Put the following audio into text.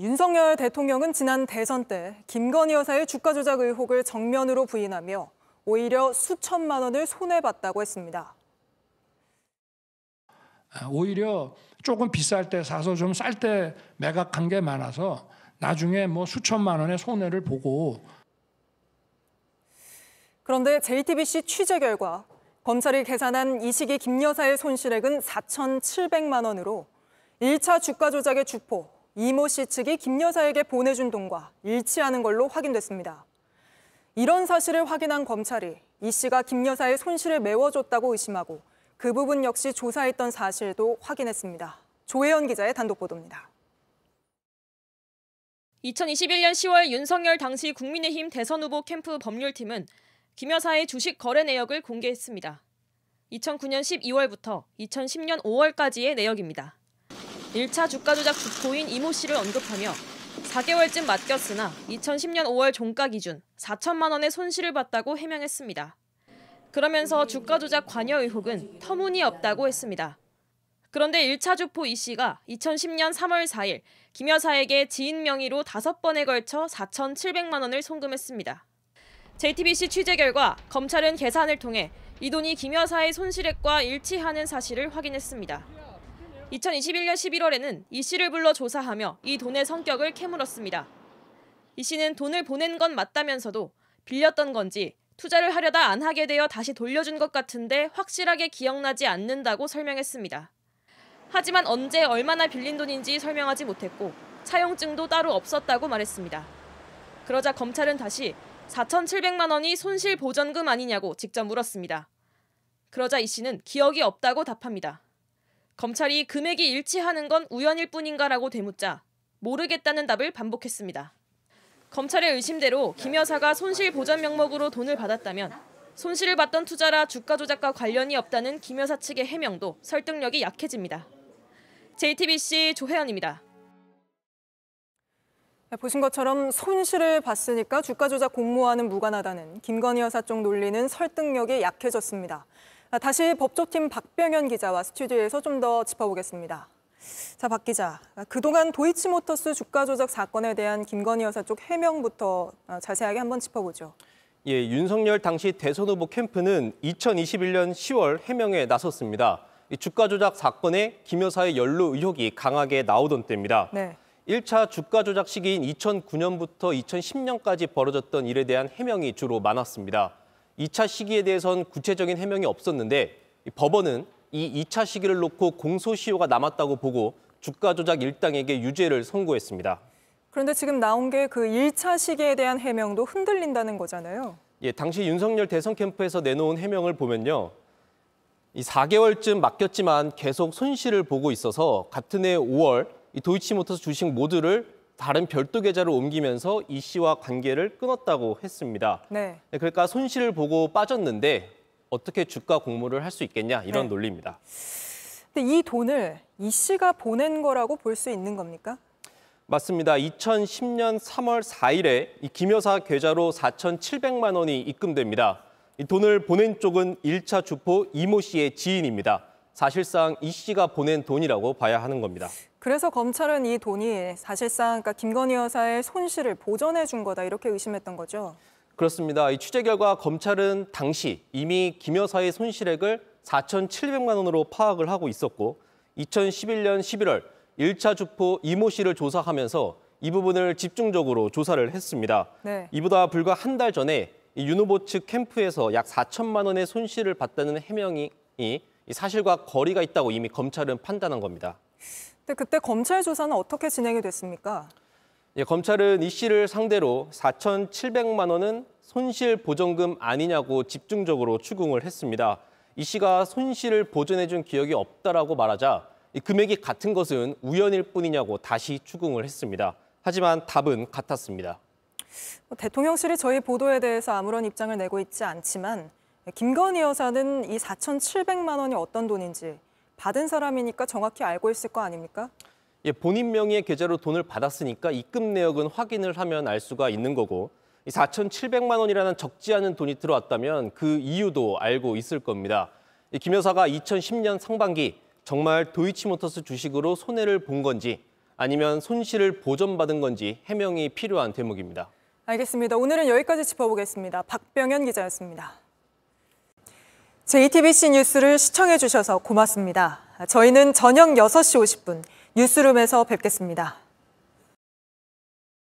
윤석열 대통령은 지난 대선 때 김건희 여사의 주가 조작 의혹을 정면으로 부인하며 오히려 수천만 원을 손해봤다고 했습니다. 아, 오히려 조금 비쌀 때 사서 좀쌀때 매각한 게 많아서 나중에 뭐 수천만 원의 손해를 보고 그런데 JTBC 취재 결과 검찰이 계산한 이 시기 김 여사의 손실액은 4,700만 원으로 1차 주가 조작의 주포 이모 씨 측이 김 여사에게 보내준 돈과 일치하는 걸로 확인됐습니다. 이런 사실을 확인한 검찰이 이 씨가 김 여사의 손실을 메워줬다고 의심하고 그 부분 역시 조사했던 사실도 확인했습니다. 조혜연 기자의 단독 보도입니다. 2021년 10월 윤석열 당시 국민의힘 대선 후보 캠프 법률팀은 김 여사의 주식 거래 내역을 공개했습니다. 2009년 12월부터 2010년 5월까지의 내역입니다. 1차 주가 조작 주포인 이모 씨를 언급하며 4개월쯤 맡겼으나 2010년 5월 종가 기준 4천만 원의 손실을 봤다고 해명했습니다. 그러면서 주가 조작 관여 의혹은 터무니없다고 했습니다. 그런데 1차 주포 이 씨가 2010년 3월 4일 김 여사에게 지인 명의로 5번에 걸쳐 4,700만 원을 송금했습니다. JTBC 취재 결과 검찰은 계산을 통해 이 돈이 김 여사의 손실액과 일치하는 사실을 확인했습니다. 2021년 11월에는 이 씨를 불러 조사하며 이 돈의 성격을 캐물었습니다. 이 씨는 돈을 보낸 건 맞다면서도 빌렸던 건지 투자를 하려다 안 하게 되어 다시 돌려준 것 같은데 확실하게 기억나지 않는다고 설명했습니다. 하지만 언제 얼마나 빌린 돈인지 설명하지 못했고 차용증도 따로 없었다고 말했습니다. 그러자 검찰은 다시 4,700만 원이 손실 보전금 아니냐고 직접 물었습니다. 그러자 이 씨는 기억이 없다고 답합니다. 검찰이 금액이 일치하는 건 우연일 뿐인가라고 되묻자 모르겠다는 답을 반복했습니다. 검찰의 의심대로 김 여사가 손실 보전 명목으로 돈을 받았다면 손실을 받던 투자라 주가 조작과 관련이 없다는 김 여사 측의 해명도 설득력이 약해집니다. JTBC 조혜연입니다. 네, 보신 것처럼 손실을 봤으니까 주가 조작 공모와는 무관하다는 김건희 여사 쪽 논리는 설득력이 약해졌습니다. 아, 다시 법조팀 박병현 기자와 스튜디오에서 좀 더 짚어보겠습니다. 자, 박 기자. 아, 그동안 도이치모터스 주가 조작 사건에 대한 김건희 여사 쪽 해명부터 아, 자세하게 한번 짚어보죠. 예, 윤석열 당시 대선 후보 캠프는 2021년 10월 해명에 나섰습니다. 주가 조작 사건에 김 여사의 연루 의혹이 강하게 나오던 때입니다. 네. 1차 주가 조작 시기인 2009년부터 2010년까지 벌어졌던 일에 대한 해명이 주로 많았습니다. 2차 시기에 대해선 구체적인 해명이 없었는데 법원은 이 2차 시기를 놓고 공소시효가 남았다고 보고 주가 조작 일당에게 유죄를 선고했습니다. 그런데 지금 나온 게 그 1차 시기에 대한 해명도 흔들린다는 거잖아요. 예, 당시 윤석열 대선 캠프에서 내놓은 해명을 보면요. 이 4개월쯤 맡겼지만 계속 손실을 보고 있어서 같은 해 5월 도이치모터스 주식 모두를 다른 별도 계좌로 옮기면서 이 씨와 관계를 끊었다고 했습니다. 네. 네. 그러니까 손실을 보고 빠졌는데 어떻게 주가 공모를 할 수 있겠냐 이런 네. 논리입니다. 근데 이 돈을 이 씨가 보낸 거라고 볼 수 있는 겁니까? 맞습니다. 2010년 3월 4일에 김 여사 계좌로 4,700만 원이 입금됩니다. 이 돈을 보낸 쪽은 1차 주포 이모 씨의 지인입니다. 사실상 이 씨가 보낸 돈이라고 봐야 하는 겁니다. 그래서 검찰은 이 돈이 사실상 그러니까 김건희 여사의 손실을 보전해 준 거다 이렇게 의심했던 거죠. 그렇습니다. 이 취재 결과 검찰은 당시 이미 김 여사의 손실액을 4,700만 원으로 파악을 하고 있었고 2011년 11월 1차 주포 이모 씨를 조사하면서 이 부분을 집중적으로 조사를 했습니다. 네. 이보다 불과 한 달 전에 윤 후보 측 캠프에서 약 4천만 원의 손실을 봤다는 해명이 사실과 거리가 있다고 이미 검찰은 판단한 겁니다. 근데 그때 검찰 조사는 어떻게 진행이 됐습니까? 예, 검찰은 이 씨를 상대로 4,700만 원은 손실 보전금 아니냐고 집중적으로 추궁을 했습니다. 이 씨가 손실을 보전해준 기억이 없다라고 말하자 이 금액이 같은 것은 우연일 뿐이냐고 다시 추궁을 했습니다. 하지만 답은 같았습니다. 뭐 대통령실이 저희 보도에 대해서 아무런 입장을 내고 있지 않지만 네, 김건희 여사는 이 4,700만 원이 어떤 돈인지 받은 사람이니까 정확히 알고 있을 거 아닙니까? 예, 본인 명의의 계좌로 돈을 받았으니까 입금 내역은 확인을 하면 알 수가 있는 거고 이 4,700만 원이라는 적지 않은 돈이 들어왔다면 그 이유도 알고 있을 겁니다. 김 여사가 2010년 상반기 정말 도이치모터스 주식으로 손해를 본 건지 아니면 손실을 보전받은 건지 해명이 필요한 대목입니다. 알겠습니다. 오늘은 여기까지 짚어보겠습니다. 박병현 기자였습니다. JTBC 뉴스를 시청해 주셔서 고맙습니다. 저희는 저녁 6시 50분 뉴스룸에서 뵙겠습니다.